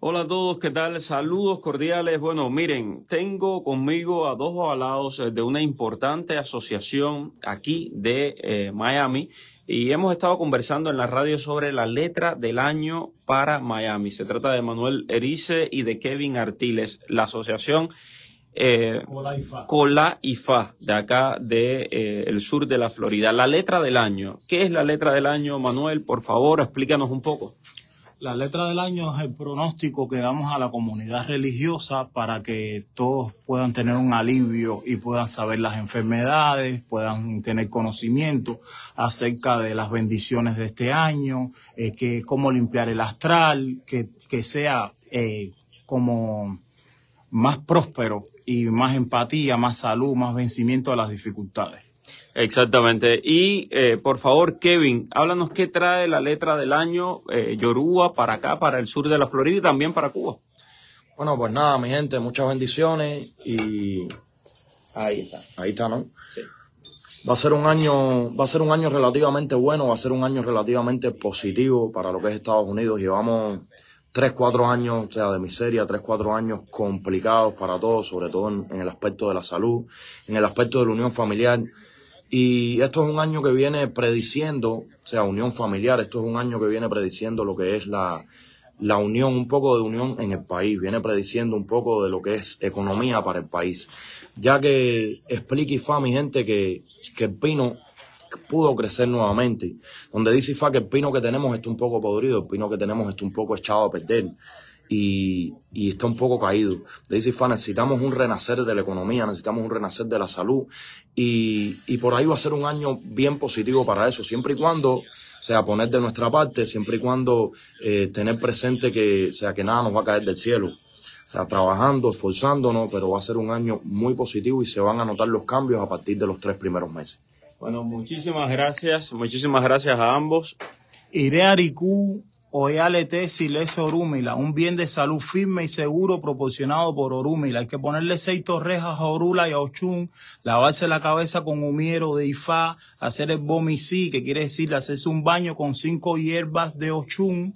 Hola a todos, ¿qué tal? Saludos cordiales. Bueno, miren, tengo conmigo a dos avalados eh, de una importante asociación aquí de eh, Miami y hemos estado conversando en la radio sobre la letra del año para Miami. Se trata de Manuel Erice y de Kevin Artiles, la asociación eh, Cola y de acá de eh, sur de la Florida. La letra del año. ¿Qué es la letra del año, Manuel? Por favor, explícanos un poco. La letra del año es el pronóstico que damos a la comunidad religiosa para que todos puedan tener un alivio y puedan saber las enfermedades, puedan tener conocimiento acerca de las bendiciones de este año, eh, que cómo limpiar el astral, que, sea eh, como más próspero y más empatía, más salud, más vencimiento a las dificultades. Exactamente. Y eh, por favor, Kevin, háblanos qué trae la letra del año eh, Yoruba para acá, para el sur de la Florida y también para Cuba. Bueno, pues nada, mi gente, muchas bendiciones y ahí está, ahí está, ¿no? Sí. Va a ser un año, va a ser un año relativamente bueno, va a ser un año relativamente positivo para lo que es Estados Unidos. Llevamos tres, cuatro años, o sea, de miseria, tres, cuatro años complicados para todos, sobre todo en el aspecto de la salud, en el aspecto de la unión familiar. Y esto es un año que viene prediciendo, o sea, unión familiar, esto es un año que viene prediciendo lo que es la, la unión, un poco de unión en el país, viene prediciendo un poco de lo que es economía para el país. Ya que explique IFA, mi gente, que, que el pino pudo crecer nuevamente. Donde dice IFA que el pino que tenemos está un poco podrido, el pino que tenemos está un poco echado a perder y, está un poco caído. Dice Fa necesitamos un renacer de la economía, necesitamos un renacer de la salud y, por ahí va a ser un año bien positivo para eso, siempre y cuando, sea, poner de nuestra parte, siempre y cuando eh, tener presente que, sea, que nada nos va a caer del cielo. O sea, trabajando, esforzándonos, pero va a ser un año muy positivo y se van a notar los cambios a partir de los tres primeros meses. Bueno, muchísimas gracias, muchísimas gracias a ambos. Iré a OEALT Siles Orúmila, un bien de salud firme y seguro proporcionado por Orúmila. Hay que ponerle seis torrejas a Orula y a Ochun, lavarse la cabeza con humiero de Ifá, hacer el bomicí, que quiere decir hacerse un baño con cinco hierbas de Ochun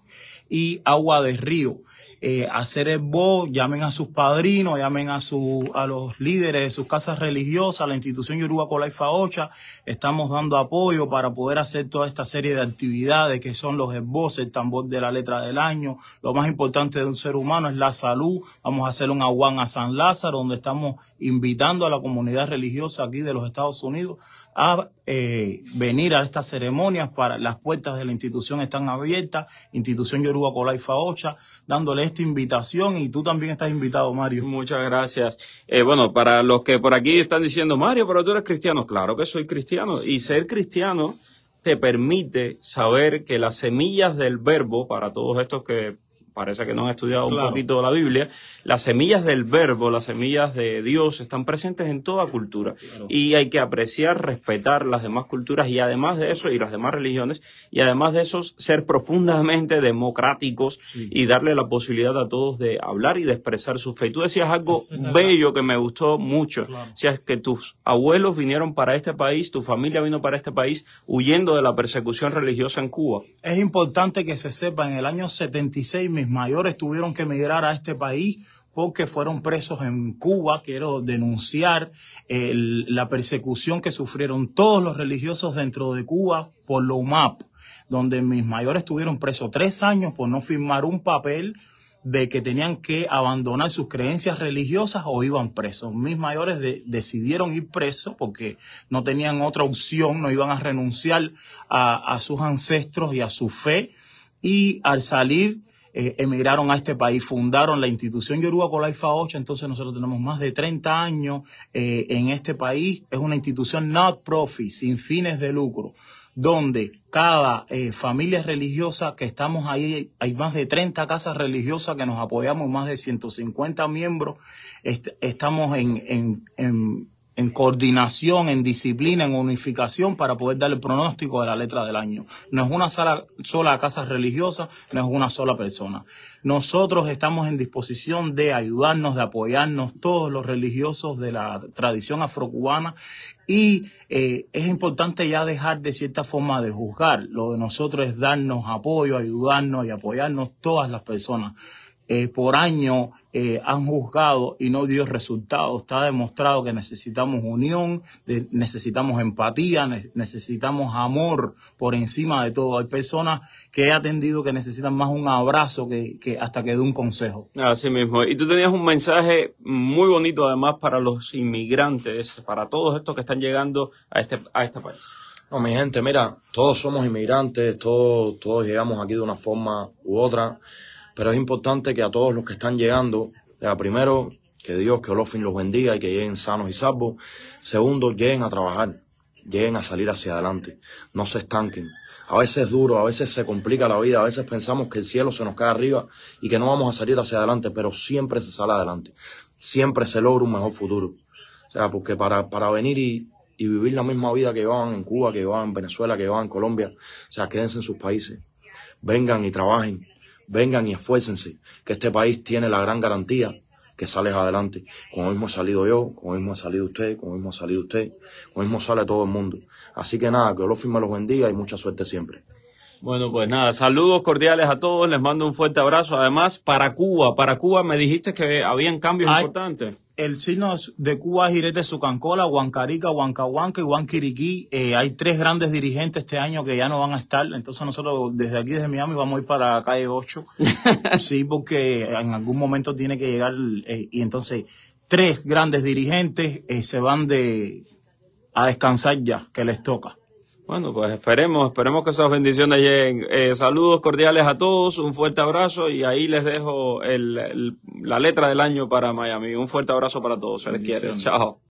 y agua de río. Eh, hacer el voz, llamen a sus padrinos, llamen a, su, a los líderes de sus casas religiosas, la institución Yoruba Colaifa Ocha, estamos dando apoyo para poder hacer toda esta serie de actividades que son los esbozos, el tambor de la letra del año, lo más importante de un ser humano es la salud, vamos a hacer un aguán a San Lázaro, donde estamos invitando a la comunidad religiosa aquí de los Estados Unidos a eh, venir a estas ceremonias. Para, las puertas de la institución están abiertas, institución Yoruba Colay Faocha, dándole esta invitación y tú también estás invitado, Mario. Muchas gracias. Eh, bueno, para los que por aquí están diciendo, Mario, pero tú eres cristiano, claro que soy cristiano y ser cristiano te permite saber que las semillas del verbo, para todos estos que parece que no han estudiado un poquito la Biblia, las semillas del verbo, las semillas de Dios están presentes en toda cultura y hay que apreciar, respetar las demás culturas y además de eso y las demás religiones y además de eso ser profundamente democráticos y darle la posibilidad a todos de hablar y de expresar su fe. tú decías algo bello que me gustó mucho, o sea, es que tus abuelos vinieron para este país, tu familia vino para este país huyendo de la persecución religiosa en Cuba. Es importante que se sepa, en el año 76 mis mayores tuvieron que emigrar a este país porque fueron presos en Cuba. Quiero denunciar la persecución que sufrieron todos los religiosos dentro de Cuba por lo map, donde mis mayores tuvieron presos tres años por no firmar un papel de que tenían que abandonar sus creencias religiosas o iban presos. Mis mayores decidieron ir presos porque no tenían otra opción, no iban a renunciar a sus ancestros y a su fe. Y al salir eh, emigraron a este país, fundaron la institución Yoruba Colaifa 8, entonces nosotros tenemos más de 30 años eh, en este país. Es una institución not profit, sin fines de lucro, donde cada eh, familia religiosa que estamos ahí, hay más de 30 casas religiosas que nos apoyamos, más de 150 miembros, estamos en, en, en en coordinación, en disciplina, en unificación para poder dar el pronóstico de la letra del año. No es una sola, casa religiosa, no es una sola persona. Nosotros estamos en disposición de ayudarnos, de apoyarnos todos los religiosos de la tradición afrocubana y eh, es importante ya dejar de cierta forma de juzgar. Lo de nosotros es darnos apoyo, ayudarnos y apoyarnos todas las personas. Eh, por año eh, han juzgado y no dio resultados. Está demostrado que necesitamos unión, necesitamos empatía, necesitamos amor por encima de todo. Hay personas que he atendido que necesitan más un abrazo que, hasta que de un consejo. Así mismo. Y tú tenías un mensaje muy bonito además para los inmigrantes, para todos estos que están llegando a este, a este país. No, mi gente, mira, todos somos inmigrantes, todos, todos llegamos aquí de una forma u otra. Pero es importante que a todos los que están llegando, primero, que Dios, que Olofin los bendiga y que lleguen sanos y salvos. Segundo, lleguen a trabajar, lleguen a salir hacia adelante, no se estanquen. A veces es duro, a veces se complica la vida, a veces pensamos que el cielo se nos cae arriba y que no vamos a salir hacia adelante, pero siempre se sale adelante, siempre se logra un mejor futuro. O sea, porque para, venir y, y vivir la misma vida que llevaban en Cuba, que llevaban en Venezuela, que llevaban en Colombia, o sea, quédense en sus países, vengan y trabajen, vengan y esfuércense, que este país tiene la gran garantía que sales adelante, como mismo he salido yo, como mismo ha salido usted, como mismo ha salido usted, como mismo sale todo el mundo. Así que nada, que los me los bendiga y mucha suerte siempre. Bueno, pues nada, saludos cordiales a todos, les mando un fuerte abrazo. Además, para Cuba, para Cuba me dijiste que habían cambios importantes. El signo de Cuba es Irete Sucancola, Huancarica, Huancahuanca y Huanquiriquí. Eh, hay tres grandes dirigentes este año que ya no van a estar. Entonces nosotros desde aquí, desde Miami, vamos a ir para calle 8. sí, porque en algún momento tiene que llegar. Eh, y entonces, tres grandes dirigentes eh, se van de a descansar ya, que les toca. Bueno, pues esperemos, esperemos que esas bendiciones lleguen. Eh, saludos cordiales a todos, un fuerte abrazo y ahí les dejo el, la letra del año para Miami. Un fuerte abrazo para todos, se les quiere. Chao.